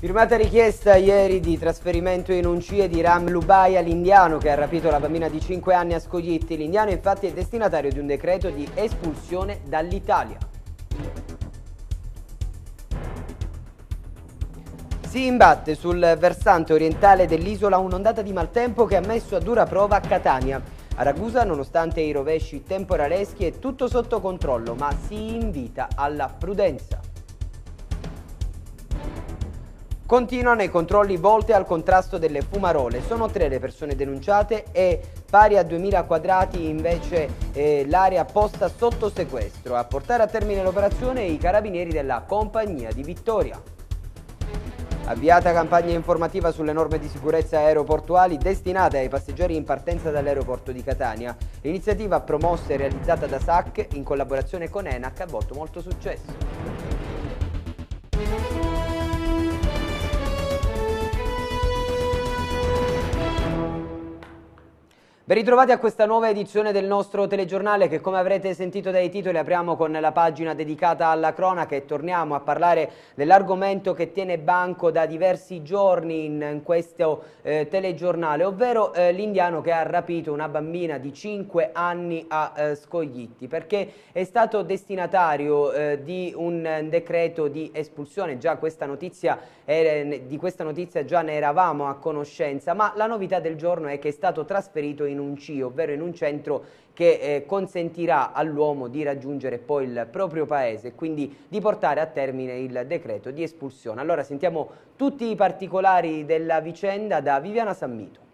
Firmata richiesta ieri di trasferimento in un CIE di Ram Lubai all'indiano che ha rapito la bambina di 5 anni a Scoglietti. L'indiano infatti è destinatario di un decreto di espulsione dall'Italia. Si imbatte sul versante orientale dell'isola un'ondata di maltempo che ha messo a dura prova Catania. A Ragusa, nonostante i rovesci temporaleschi, è tutto sotto controllo, ma si invita alla prudenza. Continuano i controlli volte al contrasto delle fumarole, sono tre le persone denunciate e pari a 2000 quadrati invece eh, l'area posta sotto sequestro. A portare a termine l'operazione i carabinieri della compagnia di Vittoria. Avviata campagna informativa sulle norme di sicurezza aeroportuali destinate ai passeggeri in partenza dall'aeroporto di Catania. L'iniziativa promossa e realizzata da SAC in collaborazione con ENAC ha avuto molto successo. Ben ritrovati a questa nuova edizione del nostro telegiornale che come avrete sentito dai titoli apriamo con la pagina dedicata alla cronaca e torniamo a parlare dell'argomento che tiene banco da diversi giorni in, questo eh, telegiornale, ovvero eh, l'indiano che ha rapito una bambina di 5 anni a eh, Scoglitti perché è stato destinatario eh, di un eh, decreto di espulsione, già questa notizia era, eh, di questa notizia già ne eravamo a conoscenza ma la novità del giorno è che è stato trasferito in un CI, ovvero in un centro che eh, consentirà all'uomo di raggiungere poi il proprio paese e quindi di portare a termine il decreto di espulsione. Allora sentiamo tutti i particolari della vicenda da Viviana Sammito.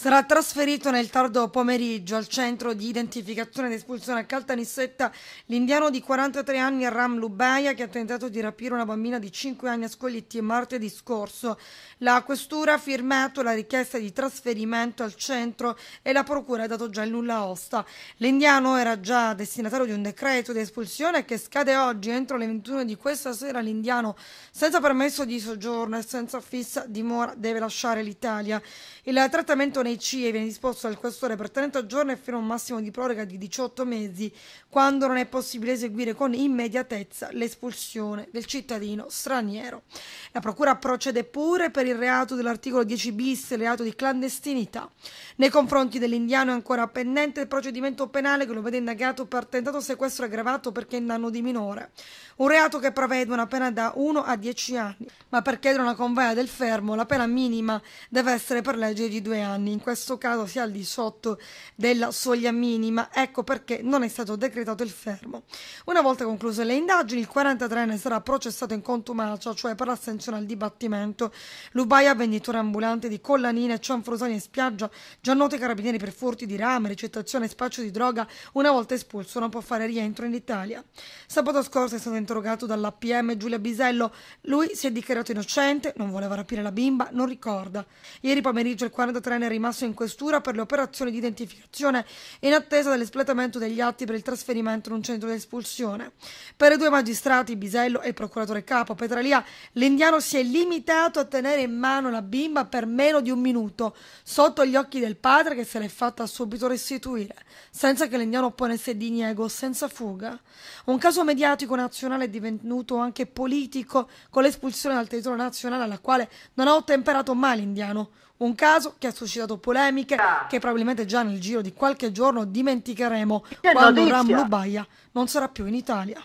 Sarà trasferito nel tardo pomeriggio al centro di identificazione ed espulsione a Caltanissetta l'indiano di 43 anni Ram Lubaya che ha tentato di rapire una bambina di 5 anni a Scoglitti martedì scorso. La questura ha firmato la richiesta di trasferimento al centro e la procura ha dato già il nulla osta. L'indiano era già destinatario di un decreto di espulsione che scade oggi entro le 21 di questa sera. L'indiano senza permesso di soggiorno e senza fissa dimora deve lasciare l'Italia. Il trattamento nei CIE viene disposto dal questore per 30 giorni e fino a un massimo di proroga di 18 mesi quando non è possibile eseguire con immediatezza l'espulsione del cittadino straniero. La procura procede pure per il reato dell'articolo 10 bis, reato di clandestinità. Nei confronti dell'indiano è ancora pendente il procedimento penale che lo vede indagato per tentato sequestro aggravato perché in danno di minore. Un reato che prevede una pena da 1 a 10 anni, ma per chiedere una convea del fermo la pena minima deve essere per legge di 2 anni in questo caso sia al di sotto della soglia minima, ecco perché non è stato decretato il fermo. Una volta concluse le indagini, il 43enne sarà processato in contumacia, cioè per l'assenzione al dibattimento. Lubaia, venditore ambulante di collanine e cianfrusani in spiaggia, già noto ai carabinieri per furti di rame, ricettazione e spaccio di droga, una volta espulso non può fare rientro in Italia. Sabato scorso è stato interrogato dall'APM Giulia Bisello, lui si è dichiarato innocente, non voleva rapire la bimba, non ricorda. Ieri pomeriggio il 43enne è rimasto in questura per le operazioni di identificazione in attesa dell'espletamento degli atti per il trasferimento in un centro di espulsione. Per i due magistrati, Bisello e il procuratore capo Petralia, l'indiano si è limitato a tenere in mano la bimba per meno di un minuto, sotto gli occhi del padre che se l'è fatta subito restituire, senza che l'indiano ponesse di niego, senza fuga. Un caso mediatico nazionale è divenuto anche politico con l'espulsione dal territorio nazionale alla quale non ha ottemperato mai l'indiano un caso che ha suscitato polemiche ah. che probabilmente già nel giro di qualche giorno dimenticheremo che quando notizia. Ram Lubaia non sarà più in Italia.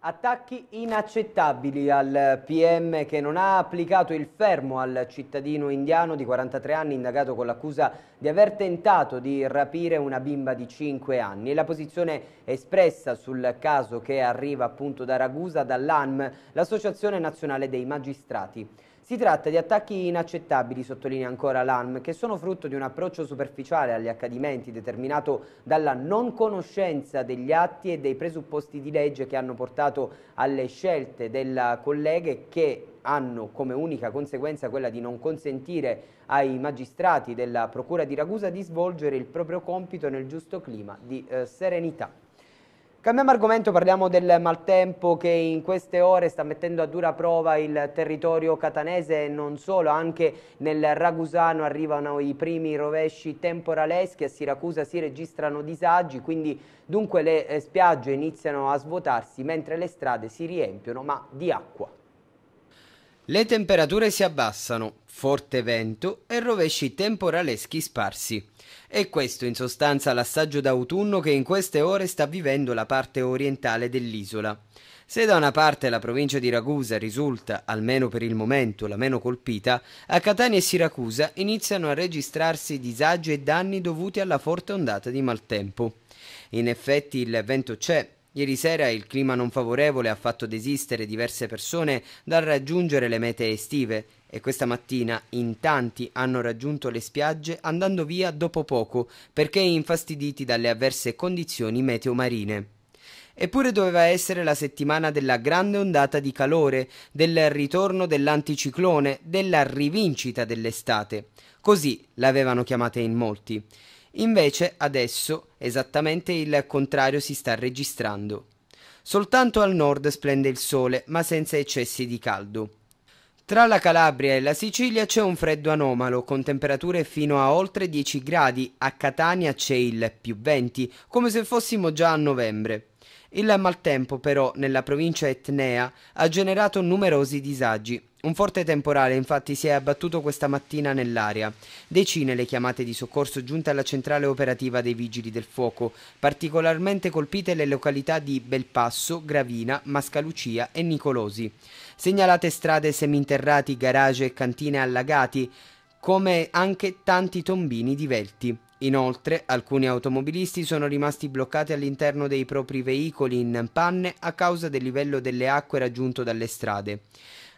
Attacchi inaccettabili al PM che non ha applicato il fermo al cittadino indiano di 43 anni indagato con l'accusa di aver tentato di rapire una bimba di 5 anni. La posizione espressa sul caso che arriva appunto da Ragusa dall'ANM, l'Associazione Nazionale dei Magistrati. Si tratta di attacchi inaccettabili, sottolinea ancora l'ANM, che sono frutto di un approccio superficiale agli accadimenti determinato dalla non conoscenza degli atti e dei presupposti di legge che hanno portato alle scelte della colleghe che hanno come unica conseguenza quella di non consentire ai magistrati della Procura di Ragusa di svolgere il proprio compito nel giusto clima di eh, serenità. Cambiamo argomento, parliamo del maltempo che in queste ore sta mettendo a dura prova il territorio catanese e non solo, anche nel Ragusano arrivano i primi rovesci temporaleschi, a Siracusa si registrano disagi, quindi dunque le eh, spiagge iniziano a svuotarsi mentre le strade si riempiono ma di acqua. Le temperature si abbassano, forte vento e rovesci temporaleschi sparsi. È questo in sostanza l'assaggio d'autunno che in queste ore sta vivendo la parte orientale dell'isola. Se da una parte la provincia di Ragusa risulta, almeno per il momento, la meno colpita, a Catania e Siracusa iniziano a registrarsi disagi e danni dovuti alla forte ondata di maltempo. In effetti il vento c'è, Ieri sera il clima non favorevole ha fatto desistere diverse persone dal raggiungere le mete estive e questa mattina in tanti hanno raggiunto le spiagge andando via dopo poco perché infastiditi dalle avverse condizioni meteo marine. Eppure doveva essere la settimana della grande ondata di calore, del ritorno dell'anticiclone, della rivincita dell'estate. Così l'avevano chiamata in molti. Invece adesso esattamente il contrario si sta registrando. Soltanto al nord splende il sole, ma senza eccessi di caldo. Tra la Calabria e la Sicilia c'è un freddo anomalo, con temperature fino a oltre 10 gradi, a Catania c'è il più 20, come se fossimo già a novembre. Il maltempo però nella provincia etnea ha generato numerosi disagi, un forte temporale infatti si è abbattuto questa mattina nell'area. Decine le chiamate di soccorso giunte alla centrale operativa dei Vigili del Fuoco, particolarmente colpite le località di Belpasso, Gravina, Mascalucia e Nicolosi. Segnalate strade seminterrati, garage e cantine allagati, come anche tanti tombini divelti. Inoltre, alcuni automobilisti sono rimasti bloccati all'interno dei propri veicoli in panne a causa del livello delle acque raggiunto dalle strade.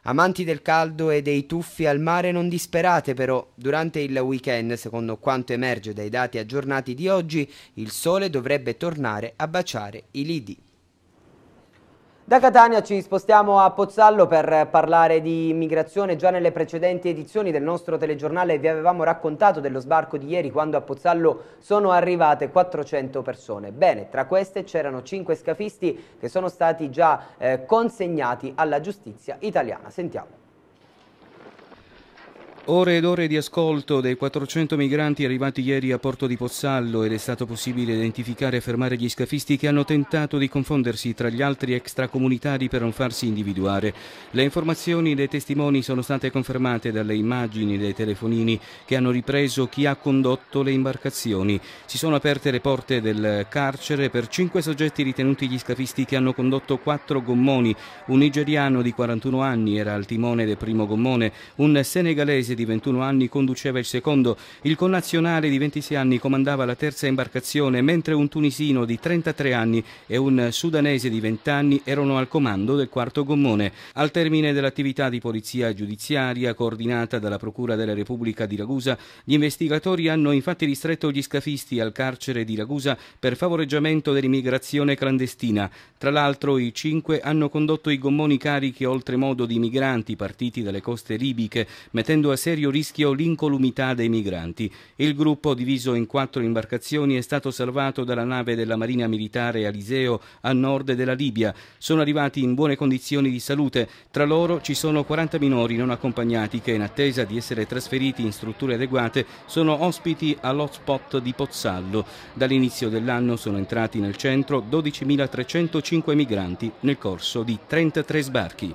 Amanti del caldo e dei tuffi al mare non disperate però, durante il weekend, secondo quanto emerge dai dati aggiornati di oggi, il sole dovrebbe tornare a baciare i lidi. Da Catania ci spostiamo a Pozzallo per parlare di immigrazione. Già nelle precedenti edizioni del nostro telegiornale vi avevamo raccontato dello sbarco di ieri quando a Pozzallo sono arrivate 400 persone. Bene, tra queste c'erano 5 scafisti che sono stati già eh, consegnati alla giustizia italiana. Sentiamo. Ore ed ore di ascolto dei 400 migranti arrivati ieri a Porto di Pozzallo ed è stato possibile identificare e fermare gli scafisti che hanno tentato di confondersi tra gli altri extracomunitari per non farsi individuare. Le informazioni dei testimoni sono state confermate dalle immagini dei telefonini che hanno ripreso chi ha condotto le imbarcazioni. Si sono aperte le porte del carcere per cinque soggetti ritenuti gli scafisti che hanno condotto quattro gommoni. Un nigeriano di 41 anni era al timone del primo gommone, un senegalese di 21 anni conduceva il secondo, il connazionale di 26 anni comandava la terza imbarcazione, mentre un tunisino di 33 anni e un sudanese di 20 anni erano al comando del quarto gommone. Al termine dell'attività di polizia giudiziaria coordinata dalla Procura della Repubblica di Ragusa, gli investigatori hanno infatti ristretto gli scafisti al carcere di Ragusa per favoreggiamento dell'immigrazione clandestina. Tra l'altro i cinque hanno condotto i gommoni carichi oltremodo di migranti partiti dalle coste libiche, mettendo a serio rischio l'incolumità dei migranti. Il gruppo, diviso in quattro imbarcazioni, è stato salvato dalla nave della Marina Militare Aliseo a nord della Libia. Sono arrivati in buone condizioni di salute. Tra loro ci sono 40 minori non accompagnati che, in attesa di essere trasferiti in strutture adeguate, sono ospiti all'hotspot di Pozzallo. Dall'inizio dell'anno sono entrati nel centro 12.305 migranti nel corso di 33 sbarchi.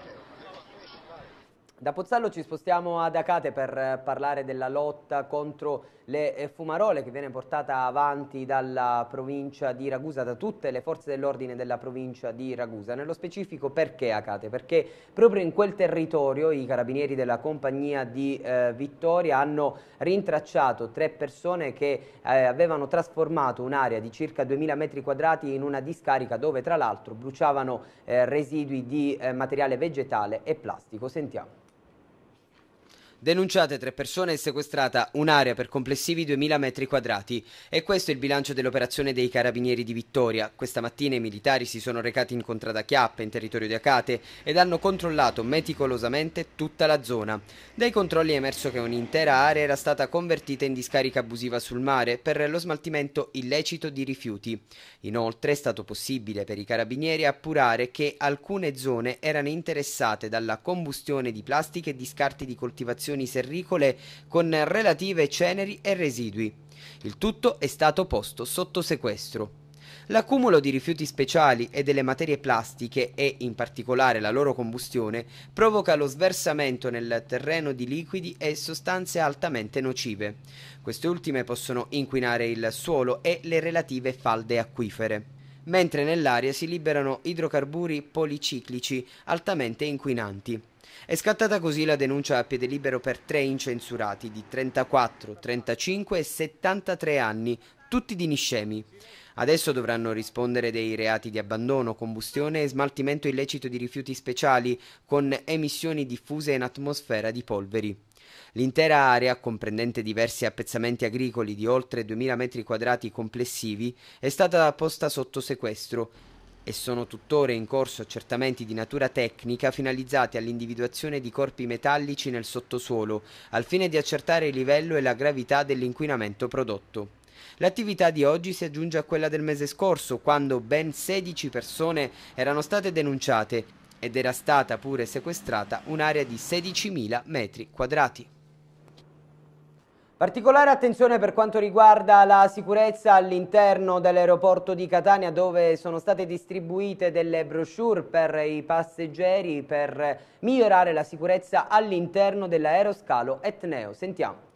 Da Pozzallo ci spostiamo ad Acate per eh, parlare della lotta contro le eh, fumarole che viene portata avanti dalla provincia di Ragusa, da tutte le forze dell'ordine della provincia di Ragusa. Nello specifico perché Acate? Perché proprio in quel territorio i carabinieri della compagnia di eh, Vittoria hanno rintracciato tre persone che eh, avevano trasformato un'area di circa 2000 metri quadrati in una discarica dove tra l'altro bruciavano eh, residui di eh, materiale vegetale e plastico. Sentiamo. Denunciate tre persone e sequestrata un'area per complessivi 2.000 metri quadrati. E questo è il bilancio dell'operazione dei carabinieri di Vittoria. Questa mattina i militari si sono recati in contrada Chiappe, in territorio di Acate, ed hanno controllato meticolosamente tutta la zona. Dai controlli è emerso che un'intera area era stata convertita in discarica abusiva sul mare per lo smaltimento illecito di rifiuti. Inoltre è stato possibile per i carabinieri appurare che alcune zone erano interessate dalla combustione di plastiche e di scarti di coltivazione coltivazioni serricole con relative ceneri e residui. Il tutto è stato posto sotto sequestro. L'accumulo di rifiuti speciali e delle materie plastiche e in particolare la loro combustione provoca lo sversamento nel terreno di liquidi e sostanze altamente nocive. Queste ultime possono inquinare il suolo e le relative falde acquifere. Mentre nell'aria si liberano idrocarburi policiclici altamente inquinanti. È scattata così la denuncia a piede libero per tre incensurati di 34, 35 e 73 anni, tutti di niscemi. Adesso dovranno rispondere dei reati di abbandono, combustione e smaltimento illecito di rifiuti speciali con emissioni diffuse in atmosfera di polveri. L'intera area, comprendente diversi appezzamenti agricoli di oltre 2.000 metri quadrati complessivi, è stata posta sotto sequestro e sono tuttora in corso accertamenti di natura tecnica finalizzati all'individuazione di corpi metallici nel sottosuolo, al fine di accertare il livello e la gravità dell'inquinamento prodotto. L'attività di oggi si aggiunge a quella del mese scorso, quando ben 16 persone erano state denunciate ed era stata pure sequestrata un'area di 16.000 metri quadrati. Particolare attenzione per quanto riguarda la sicurezza all'interno dell'aeroporto di Catania dove sono state distribuite delle brochure per i passeggeri per migliorare la sicurezza all'interno dell'aeroscalo Etneo. Sentiamo.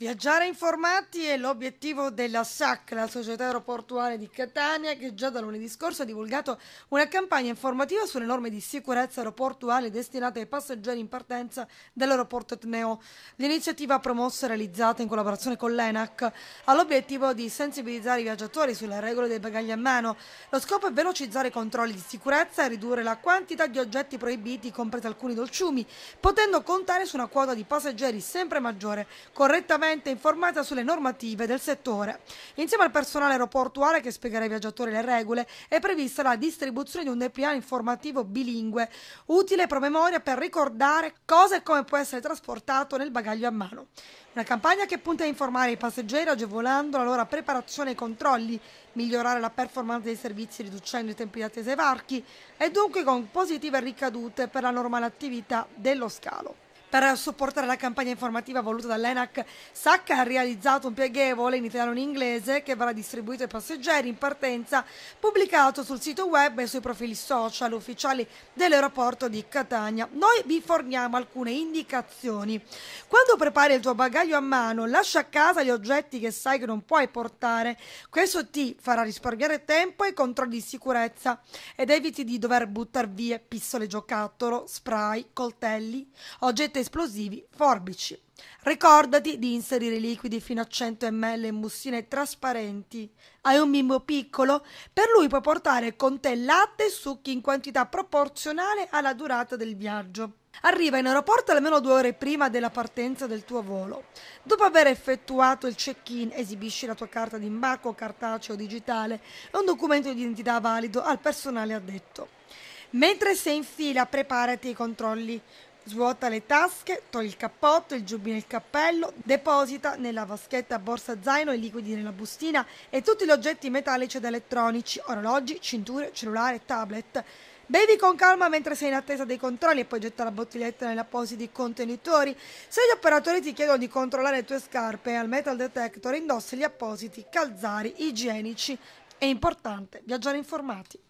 Viaggiare informati è l'obiettivo della SAC, la società aeroportuale di Catania, che già da lunedì scorso ha divulgato una campagna informativa sulle norme di sicurezza aeroportuale destinate ai passeggeri in partenza dell'aeroporto Etneo. L'iniziativa promossa e realizzata in collaborazione con l'ENAC ha l'obiettivo di sensibilizzare i viaggiatori sulle regole dei bagagli a mano. Lo scopo è velocizzare i controlli di sicurezza e ridurre la quantità di oggetti proibiti, compresi alcuni dolciumi, potendo contare su una quota di passeggeri sempre maggiore, correttamente attentamente informata sulle normative del settore. Insieme al personale aeroportuale che spiegherà ai viaggiatori le regole, è prevista la distribuzione di un DPA informativo bilingue, utile promemoria per ricordare cosa e come può essere trasportato nel bagaglio a mano. Una campagna che punta a informare i passeggeri agevolando la loro preparazione ai controlli, migliorare la performance dei servizi riducendo i tempi di attesa ai varchi e dunque con positive ricadute per la normale attività dello scalo. Per supportare la campagna informativa voluta dall'ENAC, SAC ha realizzato un pieghevole in italiano e in inglese che verrà distribuito ai passeggeri in partenza, pubblicato sul sito web e sui profili social ufficiali dell'aeroporto di Catania. Noi vi forniamo alcune indicazioni. Quando prepari il tuo bagaglio a mano, lascia a casa gli oggetti che sai che non puoi portare. Questo ti farà risparmiare tempo e controlli di sicurezza ed eviti di dover buttare via pistole giocattolo, spray, coltelli, oggetti piatti esplosivi, forbici. Ricordati di inserire liquidi fino a 100 ml in bustine trasparenti. Hai un bimbo piccolo? Per lui puoi portare con te latte e succhi in quantità proporzionale alla durata del viaggio. Arriva in aeroporto almeno due ore prima della partenza del tuo volo. Dopo aver effettuato il check-in, esibisci la tua carta d'imbacco cartaceo o digitale e un documento di identità valido al personale addetto. Mentre sei in fila, preparati ai controlli. Svuota le tasche, toglie il cappotto, il giubbino e il cappello, deposita nella vaschetta, borsa, zaino, i liquidi nella bustina e tutti gli oggetti metallici ed elettronici, orologi, cinture, cellulare, tablet. Bevi con calma mentre sei in attesa dei controlli e poi getta la bottiglietta negli appositi contenitori. Se gli operatori ti chiedono di controllare le tue scarpe al metal detector, indossa gli appositi calzari igienici. È importante viaggiare informati.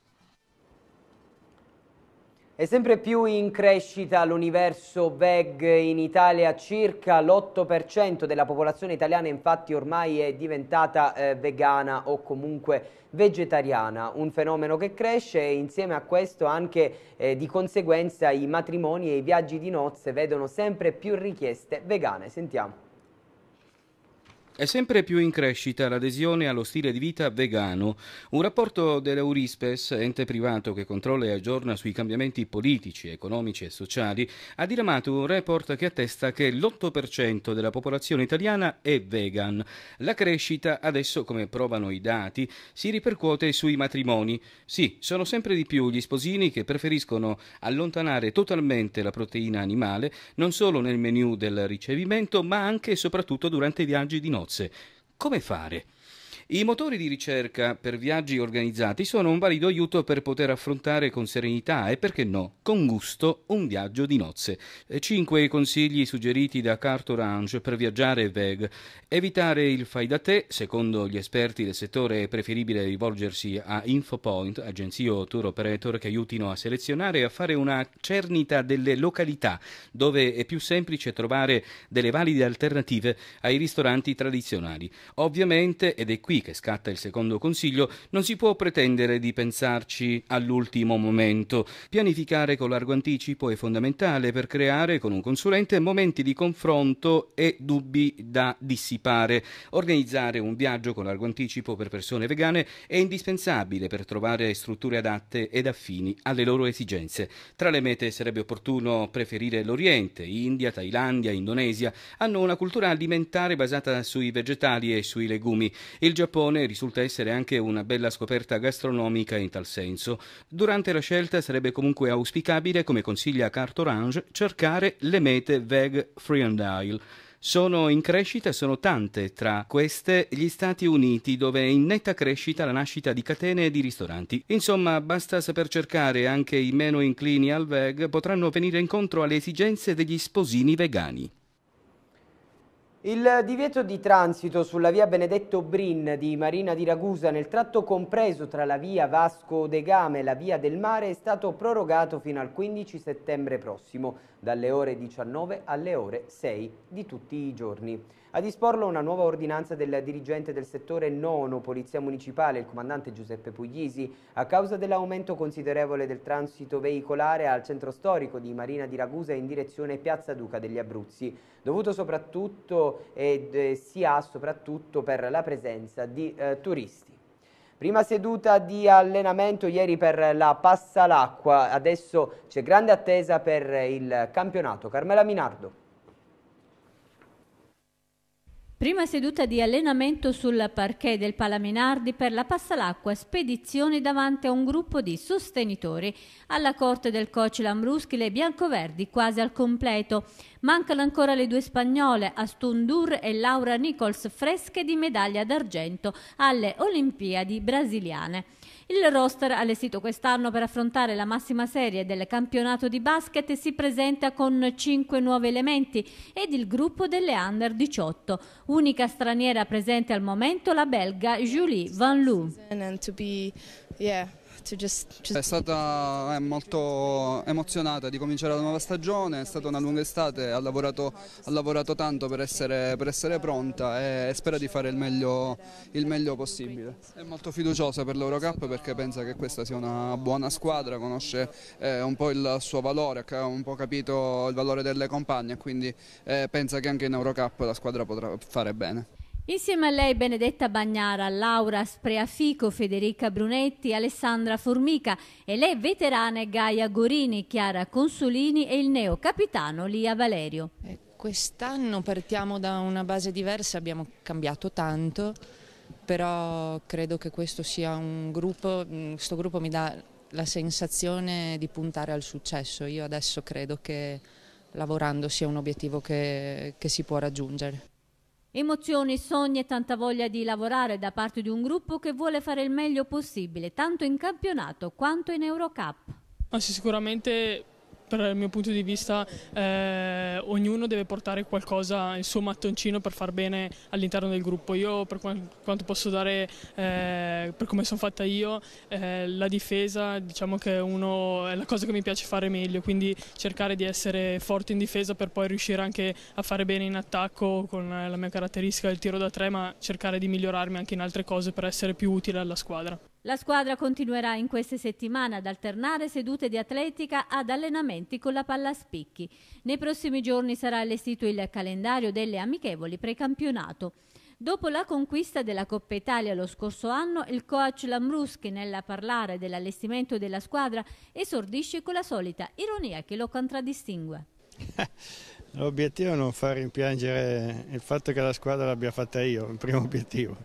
È sempre più in crescita l'universo VEG in Italia, circa l'8% della popolazione italiana infatti ormai è diventata eh, vegana o comunque vegetariana, un fenomeno che cresce e insieme a questo anche eh, di conseguenza i matrimoni e i viaggi di nozze vedono sempre più richieste vegane. Sentiamo. È sempre più in crescita l'adesione allo stile di vita vegano. Un rapporto dell'Eurispes, ente privato che controlla e aggiorna sui cambiamenti politici, economici e sociali, ha diramato un report che attesta che l'8% della popolazione italiana è vegan. La crescita, adesso come provano i dati, si ripercuote sui matrimoni. Sì, sono sempre di più gli sposini che preferiscono allontanare totalmente la proteina animale, non solo nel menu del ricevimento, ma anche e soprattutto durante i viaggi di notte carrozze. Come fare? I motori di ricerca per viaggi organizzati sono un valido aiuto per poter affrontare con serenità e perché no, con gusto, un viaggio di nozze. Cinque consigli suggeriti da Carte Orange per viaggiare veg. Evitare il fai da te, secondo gli esperti del settore è preferibile rivolgersi a Infopoint, agenzia o tour operator che aiutino a selezionare e a fare una cernita delle località dove è più semplice trovare delle valide alternative ai ristoranti tradizionali. Ovviamente, ed è qui che scatta il secondo consiglio, non si può pretendere di pensarci all'ultimo momento. Pianificare con largo anticipo è fondamentale per creare con un consulente momenti di confronto e dubbi da dissipare. Organizzare un viaggio con largo anticipo per persone vegane è indispensabile per trovare strutture adatte ed affini alle loro esigenze. Tra le mete sarebbe opportuno preferire l'Oriente, India, Thailandia, Indonesia. Hanno una cultura alimentare basata sui vegetali e sui legumi. Il Giappone Giappone risulta essere anche una bella scoperta gastronomica in tal senso. Durante la scelta sarebbe comunque auspicabile, come consiglia Carte Orange, cercare le mete veg friandile sono in crescita, sono tante tra queste gli Stati Uniti, dove è in netta crescita la nascita di catene e di ristoranti. Insomma, basta saper cercare anche i meno inclini al veg potranno venire incontro alle esigenze degli sposini vegani. Il divieto di transito sulla via Benedetto Brin di Marina di Ragusa nel tratto compreso tra la via Vasco De Game e la via del Mare è stato prorogato fino al 15 settembre prossimo, dalle ore 19 alle ore 6 di tutti i giorni. A disporlo una nuova ordinanza del dirigente del settore nono Polizia Municipale, il comandante Giuseppe Puglisi, a causa dell'aumento considerevole del transito veicolare al centro storico di Marina di Ragusa in direzione Piazza Duca degli Abruzzi, dovuto soprattutto ed eh, si ha soprattutto per la presenza di eh, turisti. Prima seduta di allenamento ieri per la Passa Passalacqua, adesso c'è grande attesa per il campionato. Carmela Minardo. Prima seduta di allenamento sul parquet del Palaminardi per la Passalacqua, spedizione davanti a un gruppo di sostenitori. Alla corte del coach Lambruschi le biancoverdi quasi al completo. Mancano ancora le due spagnole, Dur e Laura Nichols, fresche di medaglia d'argento alle Olimpiadi brasiliane. Il roster allestito quest'anno per affrontare la massima serie del campionato di basket si presenta con 5 nuovi elementi ed il gruppo delle under 18. Unica straniera presente al momento la belga Julie Van Loo just, just... È stata è eh, molto emozionata di cominciare la nuova stagione, è stata una lunga estate, ha lavorato, ha lavorato tanto per essere, per essere, pronta e spera di fare il meglio, il meglio possibile. È molto fiduciosa per l'Eurocup perché pensa che questa sia una buona squadra, conosce eh, un po' il suo valore, ha un po' capito il valore delle compagne, quindi eh, pensa che anche in Eurocup la squadra potrà fare bene. Insieme a lei Benedetta Bagnara, Laura Spreafico, Federica Brunetti, Alessandra Formica e le veterane Gaia Gorini, Chiara Consolini e il neo capitano Lia Valerio. Eh, quest'anno partiamo da una base diversa, abbiamo cambiato tanto, però credo che questo sia un gruppo, questo mm, gruppo mi dà la sensazione di puntare al successo. Io adesso credo che lavorando sia un obiettivo che, che si può raggiungere. Emozioni, sogni e tanta voglia di lavorare da parte di un gruppo che vuole fare il meglio possibile, tanto in campionato quanto in Eurocup. Ma sì, sicuramente per il mio punto di vista eh, ognuno deve portare qualcosa, il suo mattoncino per far bene all'interno del gruppo. Io per quanto posso dare, eh, per come sono fatta io, eh, la difesa diciamo che uno, è la cosa che mi piace fare meglio, quindi cercare di essere forte in difesa per poi riuscire anche a fare bene in attacco con eh, la mia caratteristica del tiro da tre, ma cercare di migliorarmi anche in altre cose per essere più utile alla squadra. La squadra continuerà in queste settimane ad alternare sedute di atletica ad allenamenti con la palla a spicchi. Nei prossimi giorni sarà allestito il calendario delle amichevoli precampionato. Dopo la conquista della Coppa Italia lo scorso anno, il coach Lambruschi, nel parlare dell'allestimento della squadra, esordisce con la solita ironia che lo contraddistingue. L'obiettivo è non far rimpiangere il fatto che la squadra l'abbia fatta io, il primo obiettivo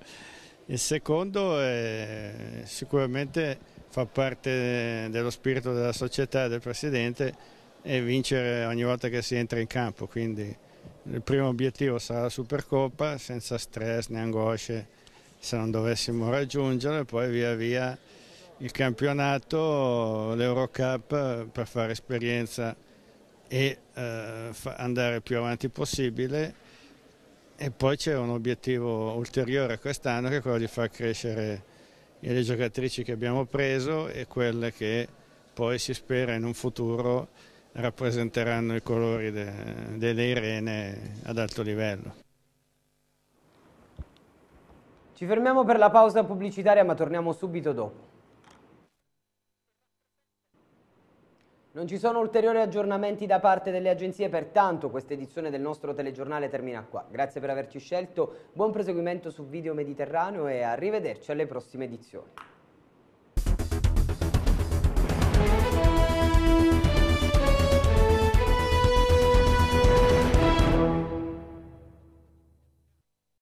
il secondo è, sicuramente fa parte dello spirito della società e del Presidente e vincere ogni volta che si entra in campo, quindi il primo obiettivo sarà la Supercoppa senza stress né angosce se non dovessimo raggiungerla e poi via via il campionato, l'Eurocup per fare esperienza e eh, andare più avanti possibile e poi c'è un obiettivo ulteriore quest'anno che è quello di far crescere le giocatrici che abbiamo preso e quelle che poi si spera in un futuro rappresenteranno i colori delle Irene ad alto livello. Ci fermiamo per la pausa pubblicitaria ma torniamo subito dopo. Non ci sono ulteriori aggiornamenti da parte delle agenzie, pertanto questa edizione del nostro telegiornale termina qua. Grazie per averci scelto, buon proseguimento su Video Mediterraneo e arrivederci alle prossime edizioni.